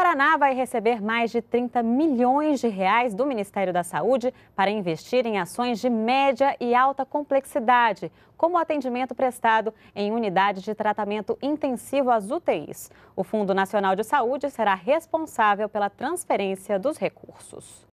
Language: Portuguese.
Paraná vai receber mais de 30 milhões de reais do Ministério da Saúde para investir em ações de média e alta complexidade, como atendimento prestado em unidade de tratamento intensivo às UTIs. O Fundo Nacional de Saúde será responsável pela transferência dos recursos.